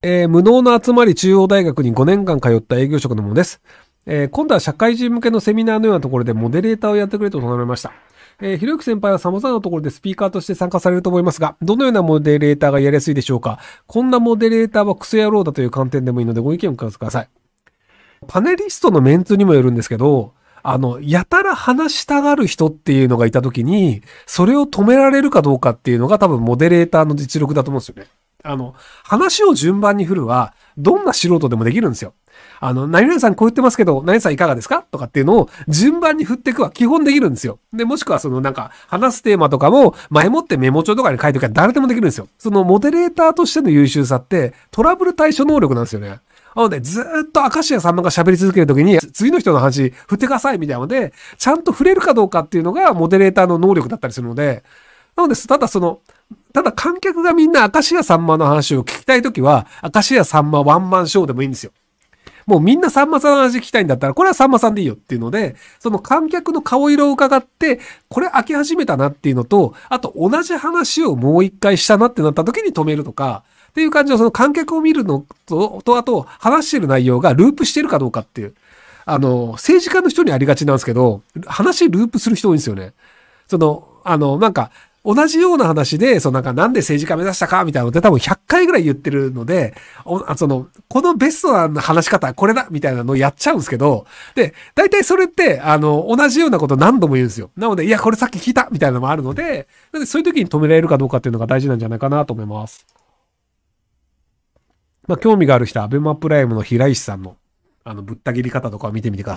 えー、無能の集まり中央大学に5年間通った営業職のものです。えー、今度は社会人向けのセミナーのようなところでモデレーターをやってくれと頼めました。えー、ひろゆき先輩は様々なところでスピーカーとして参加されると思いますが、どのようなモデレーターがやりやすいでしょうかこんなモデレーターはクソ野郎だという観点でもいいのでご意見をお聞かせください。パネリストのメンツにもよるんですけど、あの、やたら話したがる人っていうのがいたときに、それを止められるかどうかっていうのが多分モデレーターの実力だと思うんですよね。あの、話を順番に振るは、どんな素人でもできるんですよ。あの、何々さんこう言ってますけど、何々さんいかがですかとかっていうのを順番に振っていくは基本できるんですよ。で、もしくはそのなんか話すテーマとかも前もってメモ帳とかに書いておけば誰でもできるんですよ。そのモデレーターとしての優秀さってトラブル対処能力なんですよね。なので、ずっと明石家さんまが喋り続けるときに、次の人の話振ってくださいみたいなので、ちゃんと触れるかどうかっていうのがモデレーターの能力だったりするので、なのでただその、ただ観客がみんな明石家さんまの話を聞きたいときは、明石家さんまワンマンショーでもいいんですよ。もうみんなさんまさんの話聞きたいんだったら、これはさんまさんでいいよっていうので、その観客の顔色を伺って、これ開き始めたなっていうのと、あと同じ話をもう一回したなってなった時に止めるとか、っていう感じのその観客を見るのと、とあと話してる内容がループしてるかどうかっていう。あの、政治家の人にありがちなんですけど、話ループする人多いんですよね。その、あの、なんか、同じような話で、そのなんかなんで政治家目指したかみたいなのって多分100回ぐらい言ってるので、おその、このベストな話し方これだみたいなのをやっちゃうんですけど、で、大体それって、あの、同じようなこと何度も言うんですよ。なので、いや、これさっき聞いたみたいなのもあるので、なでそういう時に止められるかどうかっていうのが大事なんじゃないかなと思います。まあ、興味がある人は、アベマプライムの平石さんの、あの、ぶった切り方とかを見てみてください。